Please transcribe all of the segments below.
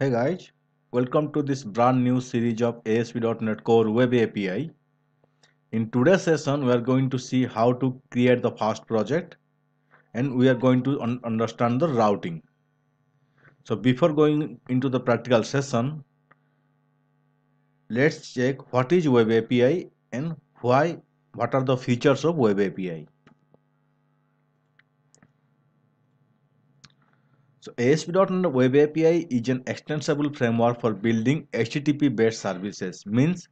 Hey guys, welcome to this brand new series of ASP.NET Core Web API. In today's session, we are going to see how to create the first project and we are going to un understand the routing. So before going into the practical session, let's check what is Web API and why, what are the features of Web API. So ASP.NET Web API is an extensible framework for building HTTP based services means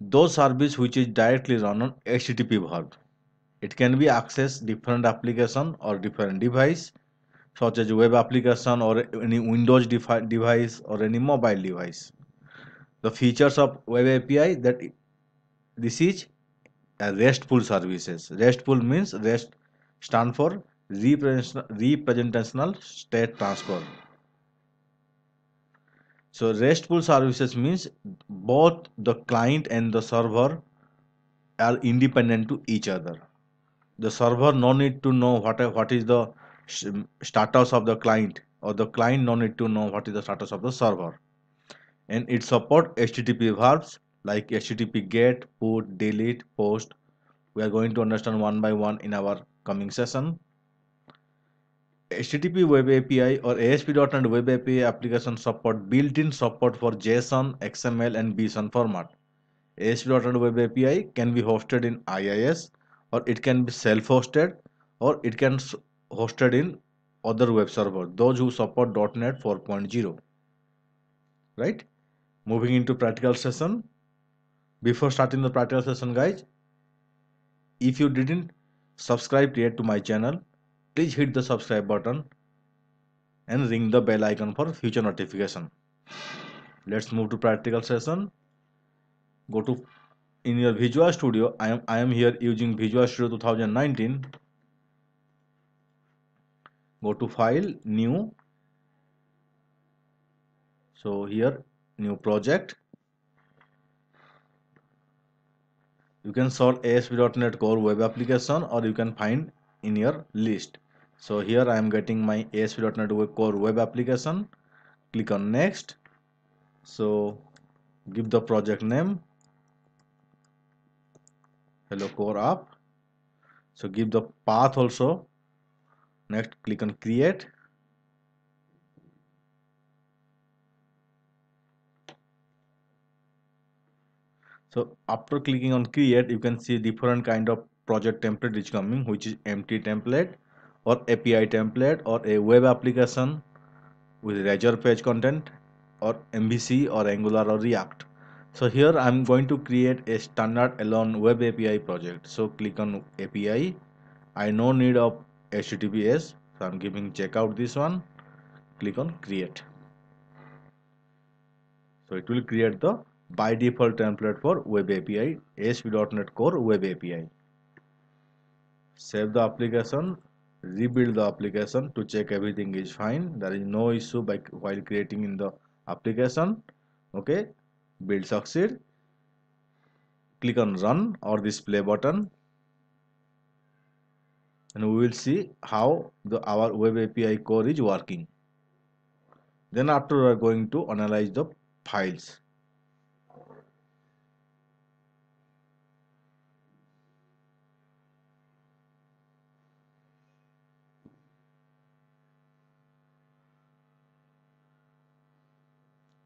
those services which is directly run on HTTP verb. It can be accessed different application or different device such as web application or any Windows device or any mobile device. The features of web API that this is a RESTful services. RESTful means REST stand for representational state transfer so restful services means both the client and the server are independent to each other the server no need to know what what is the status of the client or the client no need to know what is the status of the server and it support http verbs like http get put delete post we are going to understand one by one in our coming session HTTP Web API or ASP.NET Web API application support built-in support for JSON, XML and BSON format. ASP.NET Web API can be hosted in IIS or it can be self-hosted or it can hosted in other web server those who support .NET 4.0 right moving into practical session before starting the practical session guys if you didn't subscribe yet to my channel please hit the subscribe button and ring the bell icon for future notification let's move to practical session go to in your visual studio i am i am here using visual studio 2019 go to file new so here new project you can solve ASP.NET Core web application or you can find in your list so here i am getting my ASP.NET core web application click on next so give the project name hello core app so give the path also next click on create so after clicking on create you can see different kind of project template is coming which is empty template or API template or a web application with Azure page content or MVC or Angular or React. So here I'm going to create a standard alone web API project. So click on API. I no need of HTTPS. So I'm giving checkout this one. Click on create. So it will create the by default template for web API ASP.NET Core web API save the application rebuild the application to check everything is fine there is no issue by while creating in the application okay build succeed click on run or display button and we will see how the our web api core is working then after we are going to analyze the files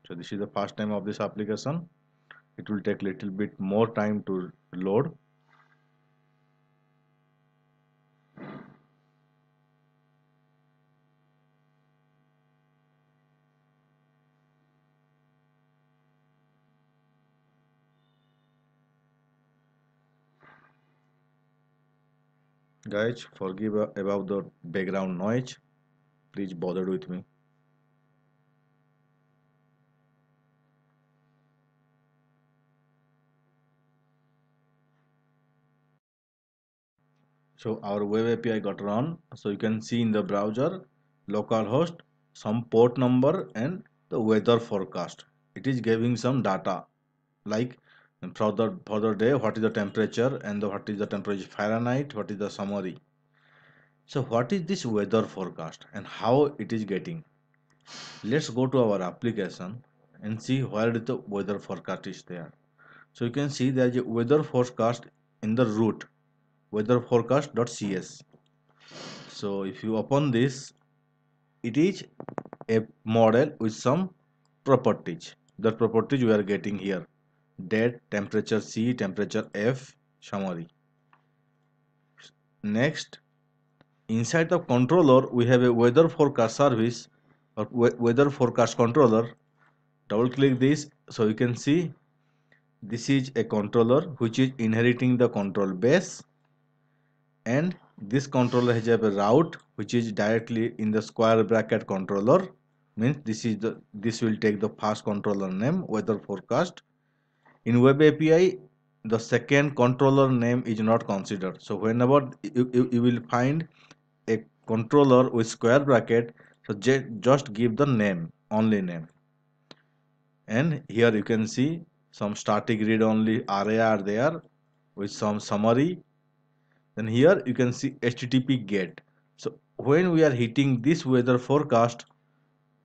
so this is the first time of this application it will take little bit more time to load guys forgive about the background noise please bother with me so our web api got run so you can see in the browser localhost some port number and the weather forecast it is giving some data like for the for the day what is the temperature and the, what is the temperature fahrenheit what is the summary so what is this weather forecast and how it is getting let's go to our application and see where the weather forecast is there so you can see there is a weather forecast in the root WeatherForecast.cs. so if you open this it is a model with some properties the properties we are getting here date temperature c temperature f summary next inside the controller we have a weather forecast service or weather forecast controller double click this so you can see this is a controller which is inheriting the control base and this controller has a route which is directly in the square bracket controller means this is the this will take the first controller name weather forecast in web api the second controller name is not considered so whenever you, you, you will find a controller with square bracket so just give the name only name and here you can see some static read only array are there with some summary then here you can see http get so when we are hitting this weather forecast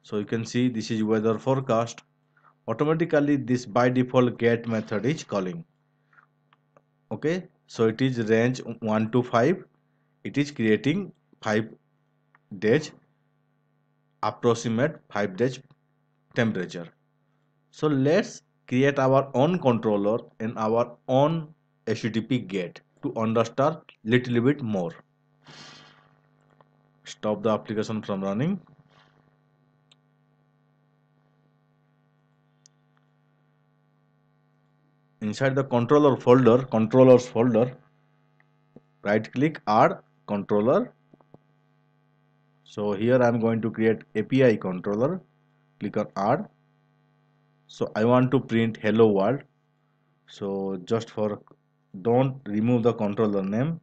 so you can see this is weather forecast automatically this by default get method is calling okay so it is range 1 to 5 it is creating 5 days approximate 5 days temperature so let's create our own controller in our own http get to understand little bit more stop the application from running inside the controller folder controllers folder right click add controller so here I am going to create API controller click on add so I want to print hello world so just for don't remove the controller name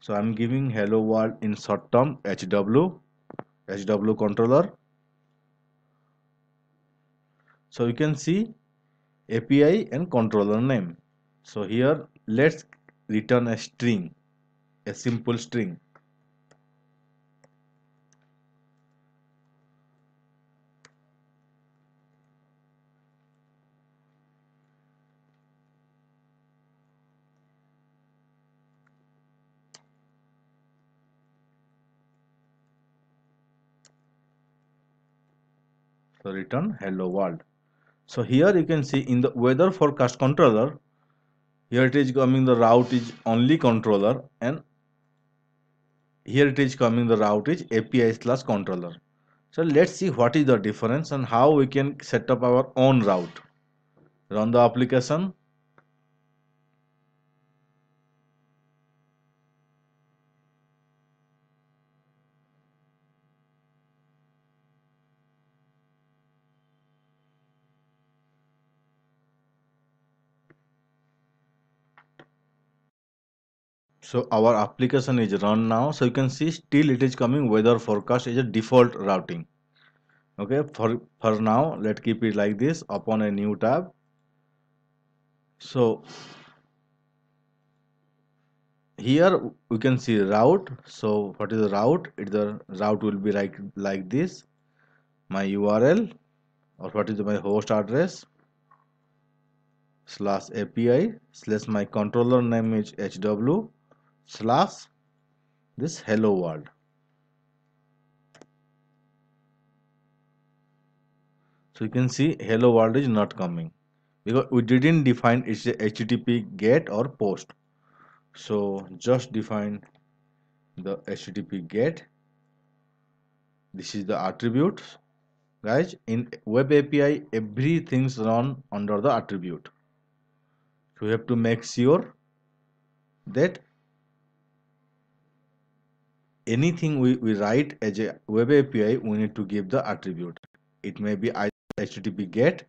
so I'm giving hello world in short term HW HW controller so you can see API and controller name so here let's return a string a simple string so return hello world so here you can see in the weather forecast controller here it is coming the route is only controller and here it is coming the route is api slash controller so let's see what is the difference and how we can set up our own route run the application so our application is run now so you can see still it is coming weather forecast is a default routing okay for for now let's keep it like this upon a new tab so here we can see route so what is the route it the route will be like like this my url or what is my host address slash api slash my controller name is hw slash this hello world so you can see hello world is not coming because we didn't define it's a http get or post so just define the http get this is the attribute guys in web api everything's run under the attribute so you have to make sure that anything we, we write as a web API, we need to give the attribute. It may be either HTTP GET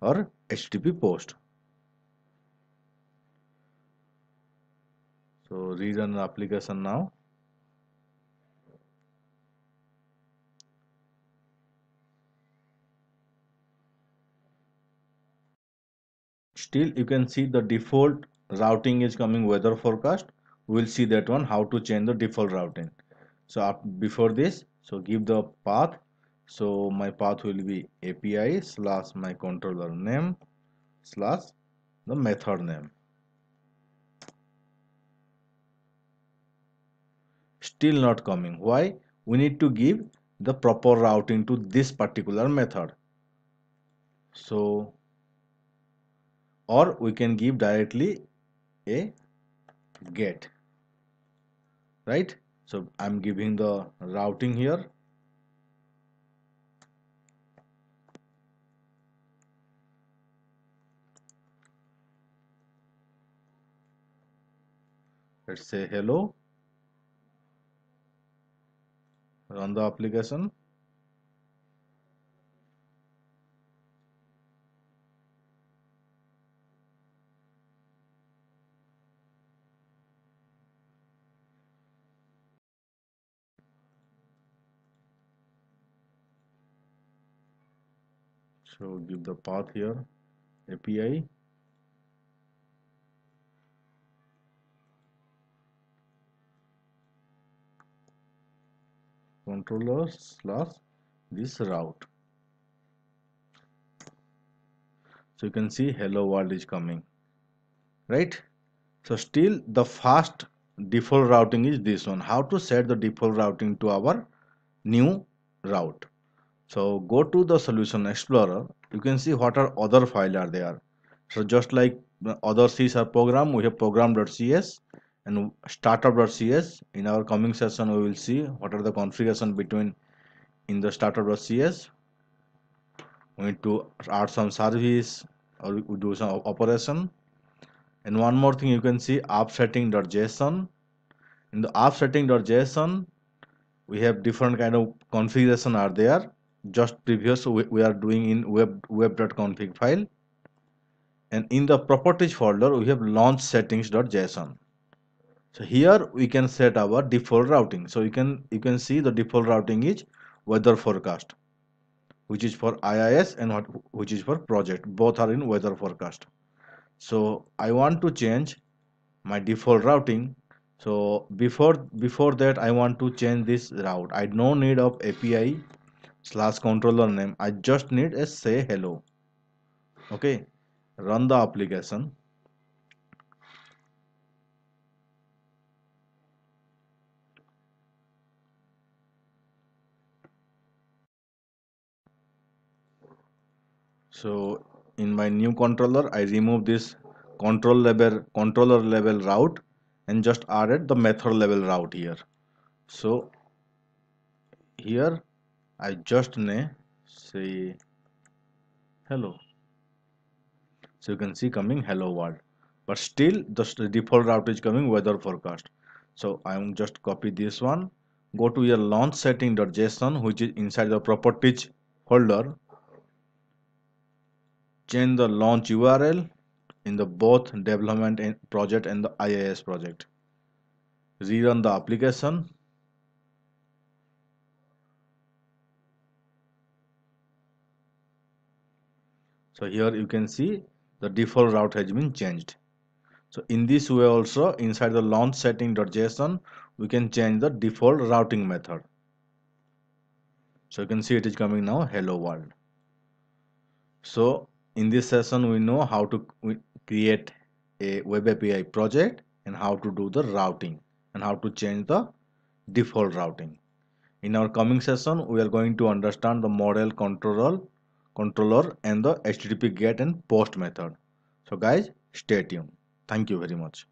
or HTTP POST. So rerun the application now. Still you can see the default routing is coming weather forecast. We will see that one how to change the default routing so before this so give the path so my path will be api slash my controller name slash the method name still not coming why we need to give the proper routing to this particular method so or we can give directly a get right so I'm giving the routing here let's say hello run the application so give the path here API controller slash this route so you can see hello world is coming right so still the fast default routing is this one how to set the default routing to our new route so go to the solution explorer. You can see what are other file are there. So just like other C sharp program, we have program.cs and startup.cs. In our coming session, we will see what are the configuration between in the startup.cs. We need to add some service or we do some operation. And one more thing you can see appsetting.json. In the appsetting.json, we have different kind of configuration are there just previous we, we are doing in web web.config file and in the properties folder we have launch settings.json so here we can set our default routing so you can you can see the default routing is weather forecast which is for IIS and what which is for project both are in weather forecast so I want to change my default routing so before before that I want to change this route I no need of API slash controller name I just need a say hello okay run the application so in my new controller I remove this control level controller level route and just added the method level route here so here I just ne say hello so you can see coming hello world but still the default route is coming weather forecast so I'm just copy this one go to your launch setting.json which is inside the properties folder change the launch URL in the both development project and the IIS project rerun the application so here you can see the default route has been changed so in this way also inside the launch setting.json we can change the default routing method so you can see it is coming now hello world so in this session we know how to create a web api project and how to do the routing and how to change the default routing in our coming session we are going to understand the model controller controller and the HTTP GET and POST method. So guys, stay tuned. Thank you very much.